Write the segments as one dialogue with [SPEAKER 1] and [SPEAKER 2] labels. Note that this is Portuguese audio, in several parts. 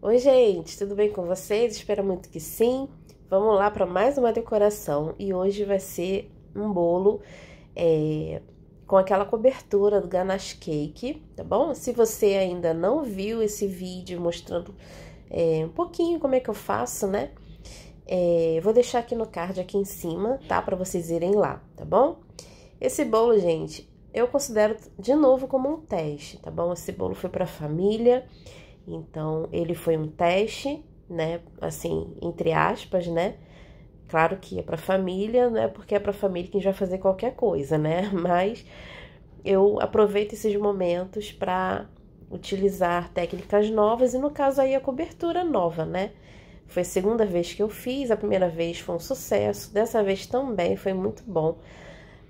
[SPEAKER 1] Oi, gente, tudo bem com vocês? Espero muito que sim. Vamos lá para mais uma decoração e hoje vai ser um bolo é, com aquela cobertura do ganache cake, tá bom? Se você ainda não viu esse vídeo mostrando é, um pouquinho como é que eu faço, né? É, vou deixar aqui no card aqui em cima, tá? Para vocês irem lá, tá bom? Esse bolo, gente, eu considero de novo como um teste, tá bom? Esse bolo foi para a família então, ele foi um teste, né? Assim, entre aspas, né? Claro que é para família, né? Porque é para família quem vai fazer qualquer coisa, né? Mas eu aproveito esses momentos para utilizar técnicas novas e no caso aí a cobertura nova, né? Foi a segunda vez que eu fiz, a primeira vez foi um sucesso, dessa vez também foi muito bom.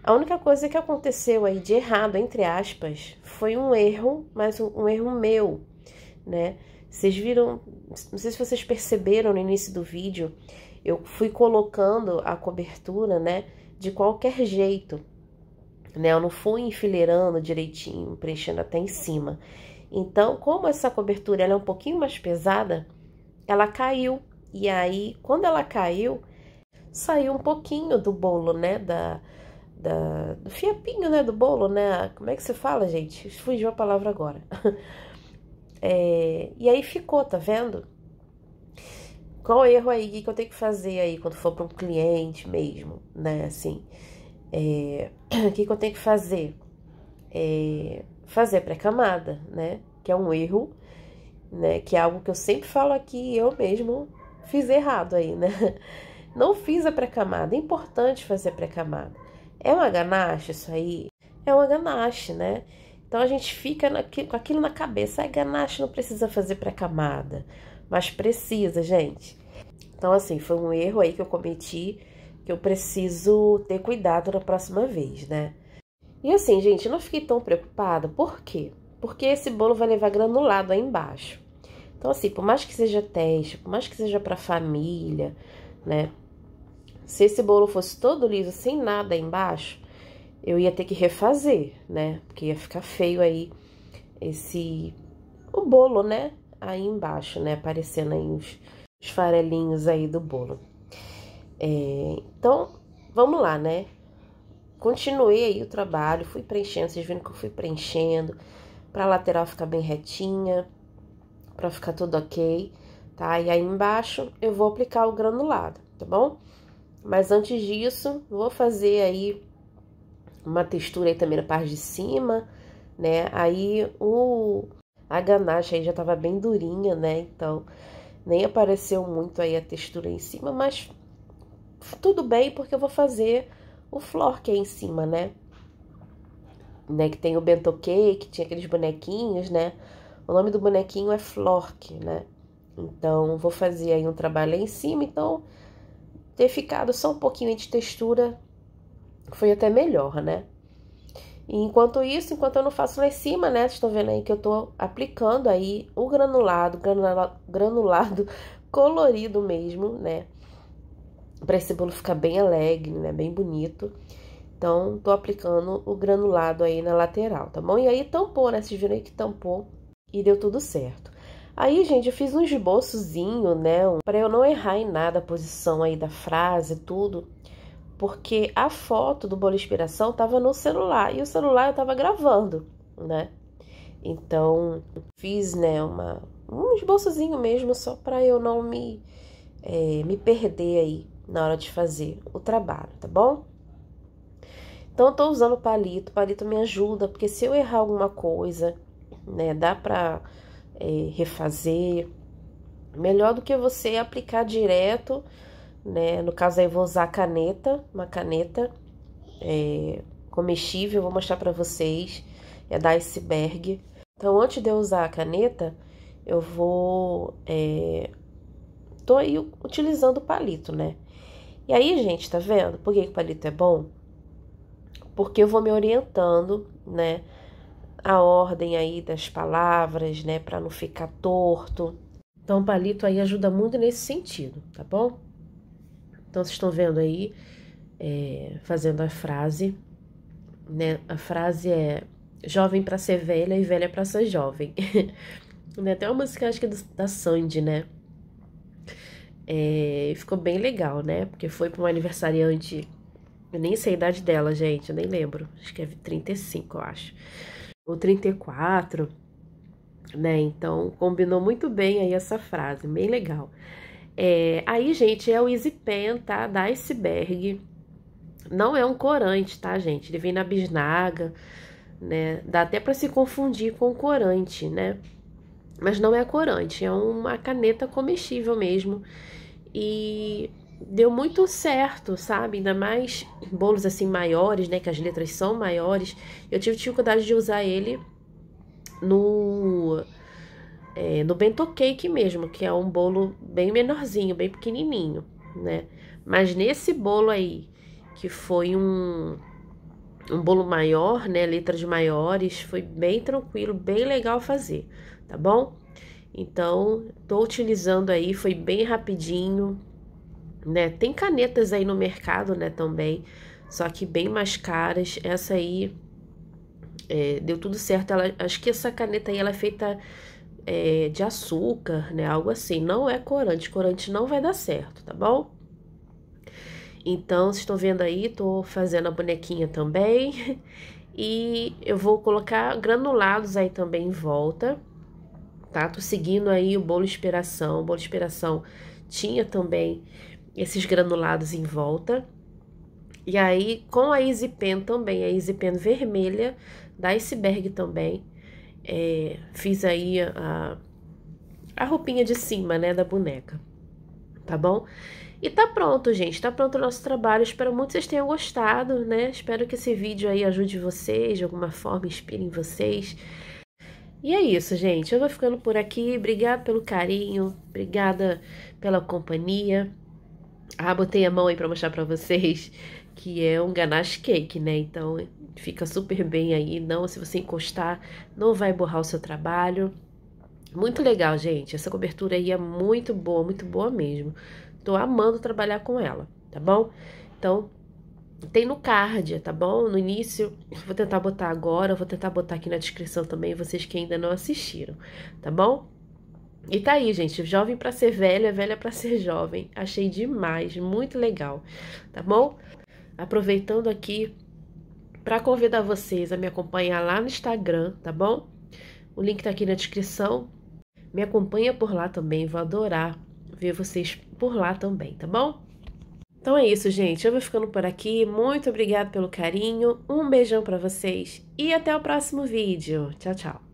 [SPEAKER 1] A única coisa que aconteceu aí de errado, entre aspas, foi um erro, mas um erro meu, né? Vocês viram, não sei se vocês perceberam no início do vídeo, eu fui colocando a cobertura, né, de qualquer jeito, né? Eu não fui enfileirando direitinho, preenchendo até em cima. Então, como essa cobertura ela é um pouquinho mais pesada, ela caiu. E aí, quando ela caiu, saiu um pouquinho do bolo, né? Da, da, do fiapinho, né? Do bolo, né? Como é que se fala, gente? Fugiu a palavra agora. É, e aí ficou, tá vendo? Qual erro aí que eu tenho que fazer aí quando for para um cliente mesmo, né? Assim, é, o que, que eu tenho que fazer? É, fazer pré-camada, né? Que é um erro, né? Que é algo que eu sempre falo aqui eu mesmo fiz errado aí, né? Não fiz a pré-camada. É importante fazer pré-camada. É uma ganache isso aí? É uma ganache, né? Então a gente fica com aquilo na cabeça. A ganache não precisa fazer pré-camada, mas precisa, gente. Então, assim, foi um erro aí que eu cometi que eu preciso ter cuidado na próxima vez, né? E assim, gente, eu não fiquei tão preocupada. Por quê? Porque esse bolo vai levar granulado aí embaixo. Então, assim, por mais que seja teste, por mais que seja para família, né? Se esse bolo fosse todo liso, sem nada aí embaixo, eu ia ter que refazer, né? Porque ia ficar feio aí esse... o bolo, né? Aí embaixo, né? Aparecendo aí os, os farelinhos aí do bolo. É, então, vamos lá, né? Continuei aí o trabalho, fui preenchendo, vocês viram que eu fui preenchendo, pra lateral ficar bem retinha, pra ficar tudo ok, tá? E aí embaixo eu vou aplicar o granulado, tá bom? Mas antes disso, vou fazer aí uma textura aí também na parte de cima, né? Aí o a ganache aí já tava bem durinha, né? Então nem apareceu muito aí a textura em cima, mas tudo bem porque eu vou fazer o flor que é em cima, né? Né, que tem o bento cake, tinha aqueles bonequinhos, né? O nome do bonequinho é Flork, né? Então, vou fazer aí um trabalho aí em cima, então ter ficado só um pouquinho de textura foi até melhor, né? E enquanto isso, enquanto eu não faço lá em cima, né? Vocês estão vendo aí que eu tô aplicando aí o granulado, granulado, granulado colorido mesmo, né? Pra esse bolo ficar bem alegre, né? Bem bonito. Então, tô aplicando o granulado aí na lateral, tá bom? E aí tampou, né? Vocês viram aí que tampou e deu tudo certo. Aí, gente, eu fiz um esboçozinho, né? Pra eu não errar em nada a posição aí da frase, tudo. Tudo porque a foto do bolo inspiração estava no celular e o celular eu estava gravando, né? Então fiz né uma um esboçozinho mesmo só para eu não me é, me perder aí na hora de fazer o trabalho, tá bom? Então eu tô usando palito, palito me ajuda porque se eu errar alguma coisa, né, dá para é, refazer. Melhor do que você aplicar direto né? No caso aí eu vou usar caneta, uma caneta é, comestível, vou mostrar para vocês, é da Iceberg. Então, antes de eu usar a caneta, eu vou... É, tô aí utilizando o palito, né? E aí, gente, tá vendo? Por que, que o palito é bom? Porque eu vou me orientando, né? A ordem aí das palavras, né? Para não ficar torto. Então, o palito aí ajuda muito nesse sentido, tá bom? Então vocês estão vendo aí, é, fazendo a frase, né? A frase é jovem para ser velha e velha para ser jovem. né? Tem uma música, acho que é da Sandy, né? É, ficou bem legal, né? Porque foi para um aniversariante. Eu nem sei a idade dela, gente, eu nem lembro. Acho que é 35, eu acho. Ou 34, né? Então combinou muito bem aí essa frase, bem legal. É, aí, gente, é o Easy Pen, tá? Da Iceberg. Não é um corante, tá, gente? Ele vem na bisnaga, né? Dá até para se confundir com corante, né? Mas não é corante, é uma caneta comestível mesmo. E deu muito certo, sabe? Ainda mais bolos assim maiores, né? Que as letras são maiores. Eu tive dificuldade de usar ele no é, no bento cake mesmo, que é um bolo bem menorzinho, bem pequenininho, né? Mas nesse bolo aí, que foi um, um bolo maior, né? Letras maiores, foi bem tranquilo, bem legal fazer, tá bom? Então, tô utilizando aí, foi bem rapidinho, né? Tem canetas aí no mercado, né, também, só que bem mais caras. Essa aí é, deu tudo certo. Ela, acho que essa caneta aí ela é feita é, de açúcar, né? Algo assim. Não é corante. Corante não vai dar certo, tá bom? Então, vocês estão vendo aí, tô fazendo a bonequinha também. E eu vou colocar granulados aí também em volta, tá? Tô seguindo aí o bolo inspiração. O bolo inspiração tinha também esses granulados em volta. E aí, com a Easy Pen também, a Easy Pen vermelha, da Iceberg também, é, fiz aí a, a roupinha de cima, né, da boneca, tá bom? E tá pronto, gente, tá pronto o nosso trabalho, espero muito que vocês tenham gostado, né, espero que esse vídeo aí ajude vocês, de alguma forma inspire em vocês. E é isso, gente, eu vou ficando por aqui, obrigada pelo carinho, obrigada pela companhia. Ah, botei a mão aí pra mostrar pra vocês que é um ganache cake, né? Então fica super bem aí, não, se você encostar, não vai borrar o seu trabalho. Muito legal, gente. Essa cobertura aí é muito boa, muito boa mesmo. Tô amando trabalhar com ela, tá bom? Então, tem no card, tá bom? No início, vou tentar botar agora, vou tentar botar aqui na descrição também, vocês que ainda não assistiram, tá bom? E tá aí, gente, jovem para ser velha, velha para ser jovem. Achei demais, muito legal, tá bom? aproveitando aqui para convidar vocês a me acompanhar lá no Instagram, tá bom? O link tá aqui na descrição. Me acompanha por lá também, vou adorar ver vocês por lá também, tá bom? Então é isso, gente. Eu vou ficando por aqui. Muito obrigada pelo carinho. Um beijão para vocês e até o próximo vídeo. Tchau, tchau.